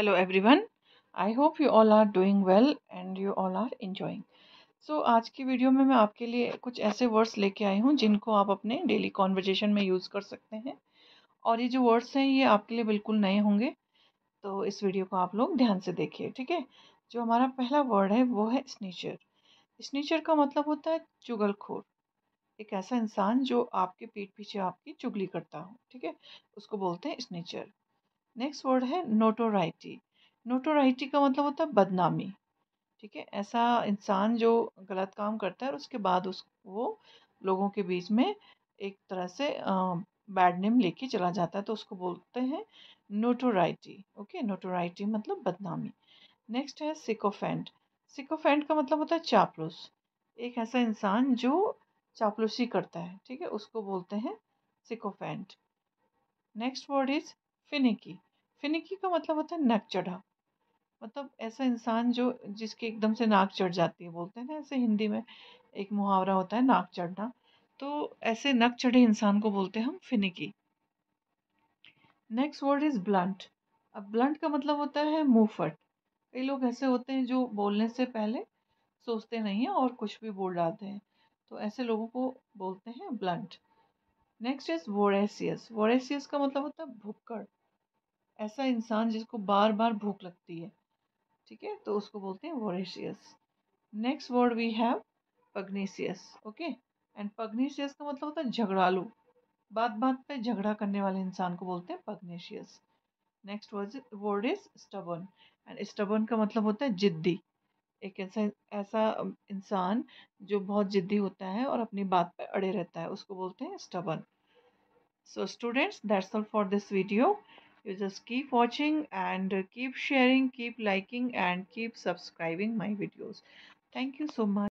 Every everyone I hope you all are doing well and you all are enjoying so आज की video में मैं आपके लिए कुछ ऐसे वर्ड्स लेके आई हूँ जिनको आप अपने डेली कॉन्वर्जेशन में यूज़ कर सकते हैं और ये जो वर्ड्स हैं ये आपके लिए बिल्कुल नए होंगे तो इस वीडियो को आप लोग ध्यान से देखिए ठीक है जो हमारा पहला वर्ड है वो है स्नीचर स्नीचर का मतलब होता है चुगलखोर एक ऐसा इंसान जो आपके पीठ पीछे आपकी चुगली करता हो ठीक है उसको बोलते हैं स्नीचर नेक्स्ट वर्ड है नोटोराइटी नोटोराइटी का मतलब होता है बदनामी ठीक है ऐसा इंसान जो गलत काम करता है उसके बाद उस वो लोगों के बीच में एक तरह से बैड नेम लेके चला जाता है तो उसको बोलते हैं नोटोराइटी ओके नोटोराइटी मतलब बदनामी नेक्स्ट है सिकोफेंट सिकोफेंट का मतलब होता है चापलूस एक ऐसा इंसान जो चापलूसी करता है ठीक है उसको बोलते हैं sycophant next word is finicky finicky का मतलब होता है नक चढ़ा मतलब ऐसा इंसान जो जिसके एकदम से नाक चढ़ जाती है बोलते हैं ना ऐसे हिंदी में एक मुहावरा होता है नाक चढ़ना तो ऐसे नक चढ़े इंसान को बोलते हैं हम finicky next word is blunt अब ब्लंट का मतलब होता है मुँहफट कई लोग ऐसे होते हैं जो बोलने से पहले सोचते नहीं हैं और कुछ भी बोल डालते हैं तो ऐसे लोगों को बोलते हैं blunt next is voracious voracious का मतलब होता है भुक्कड़ ऐसा इंसान जिसको बार बार भूख लगती है ठीक है तो उसको बोलते हैं voracious next word we have pugnacious okay and pugnacious का मतलब होता है झगड़ालू बात बात पे झगड़ा करने वाले इंसान को बोलते हैं pugnacious next word is stubborn and stubborn का मतलब होता है जिद्दी एक ऐसा ऐसा इंसान जो बहुत जिद्दी होता है और अपनी बात पर अड़े रहता है उसको बोलते हैं stubborn so students that's all for this video You just keep watching and uh, keep sharing, keep liking and keep subscribing my videos. Thank you so much.